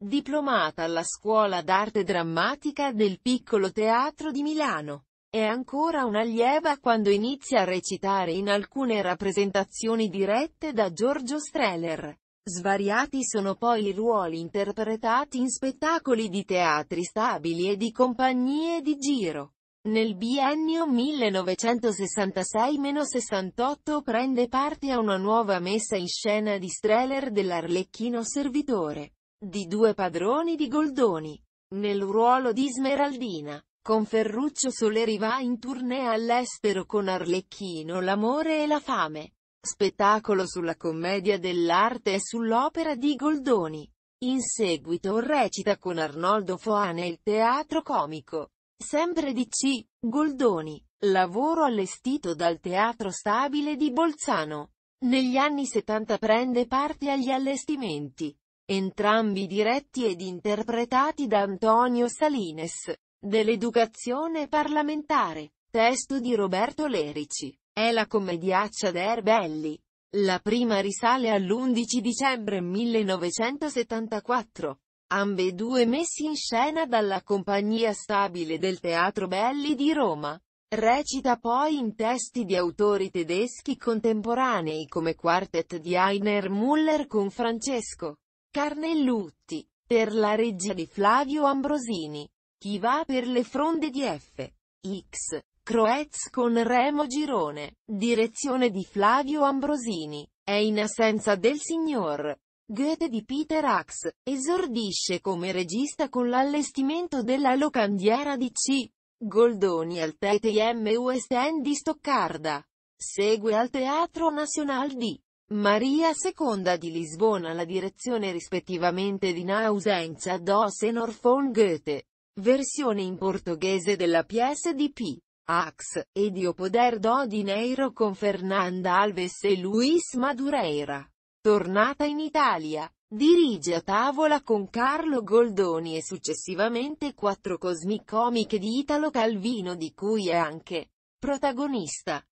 Diplomata alla Scuola d'Arte Drammatica del Piccolo Teatro di Milano. È ancora un'allieva quando inizia a recitare in alcune rappresentazioni dirette da Giorgio Streller. Svariati sono poi i ruoli interpretati in spettacoli di teatri stabili e di compagnie di giro. Nel biennio 1966-68 prende parte a una nuova messa in scena di Streller dell'Arlecchino Servitore di due padroni di Goldoni. Nel ruolo di Smeraldina, con Ferruccio Soleri va in tournée all'estero con Arlecchino L'amore e la fame. Spettacolo sulla commedia dell'arte e sull'opera di Goldoni. In seguito recita con Arnoldo Foane il teatro comico. Sempre di C. Goldoni. Lavoro allestito dal Teatro Stabile di Bolzano. Negli anni 70 prende parte agli allestimenti entrambi diretti ed interpretati da Antonio Salines. Dell'educazione parlamentare, testo di Roberto Lerici. È la commediaccia d'Erbelli. La prima risale all'11 dicembre 1974. Ambedue messi in scena dalla compagnia stabile del Teatro Belli di Roma. Recita poi in testi di autori tedeschi contemporanei come Quartet di Heiner Müller con Francesco. Carnellutti. Per la regia di Flavio Ambrosini. Chi va per le fronde di F. X. Croez con Remo Girone. Direzione di Flavio Ambrosini. È in assenza del signor. Goethe di Peter Ax, esordisce come regista con l'allestimento della locandiera di C. Goldoni al TTM West End di Stoccarda. Segue al Teatro Nacional di Maria II di Lisbona la direzione rispettivamente di Nausenza dos e von Goethe, versione in portoghese della PSDP, Ax, e di Poder do Dineiro con Fernanda Alves e Luis Madureira. Tornata in Italia, dirige a tavola con Carlo Goldoni e successivamente quattro cosmicomiche di Italo Calvino di cui è anche protagonista.